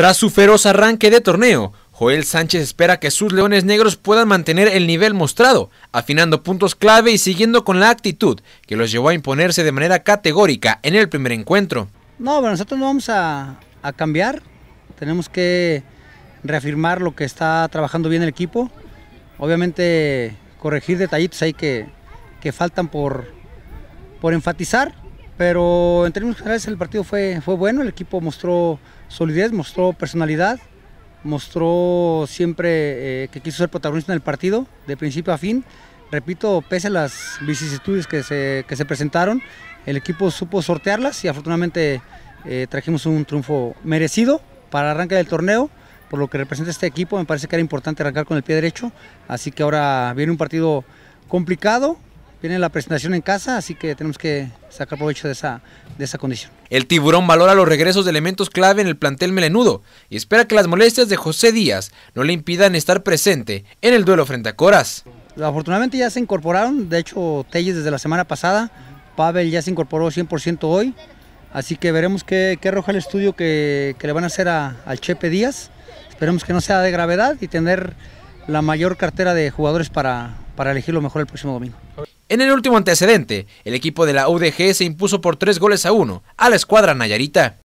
Tras su feroz arranque de torneo, Joel Sánchez espera que sus Leones Negros puedan mantener el nivel mostrado, afinando puntos clave y siguiendo con la actitud que los llevó a imponerse de manera categórica en el primer encuentro. No, nosotros no vamos a, cambiar, tenemos que reafirmar lo que está trabajando bien el equipo, obviamente corregir detallitos ahí que, que faltan por, por enfatizar pero en términos generales el partido fue, fue bueno, el equipo mostró solidez, mostró personalidad, mostró siempre eh, que quiso ser protagonista en el partido, de principio a fin. Repito, pese a las vicisitudes que se, presentaron, el equipo supo sortearlas y afortunadamente eh, trajimos un triunfo merecido para el arranque del torneo. Por lo que representa este equipo, me parece que era importante arrancar con el pie derecho. Así que ahora viene un partido complicado, viene la presentación en casa, así que tenemos que sacar provecho de esa, de esa condición. El tiburón valora los regresos de elementos clave en el plantel melenudo y espera que las molestias de José Díaz no le impidan estar presente en el duelo frente a Coras. Afortunadamente ya se incorporaron, de hecho Telles desde la semana pasada, Pavel ya se incorporó 100% hoy, así que veremos qué, arroja el estudio que, le van a hacer al Chepe Díaz. Esperemos que no sea de gravedad y tener la mayor cartera de jugadores para, elegir lo mejor el próximo domingo. En el último antecedente, el equipo de la UDG se impuso por tres goles a uno a la escuadra Nayarita.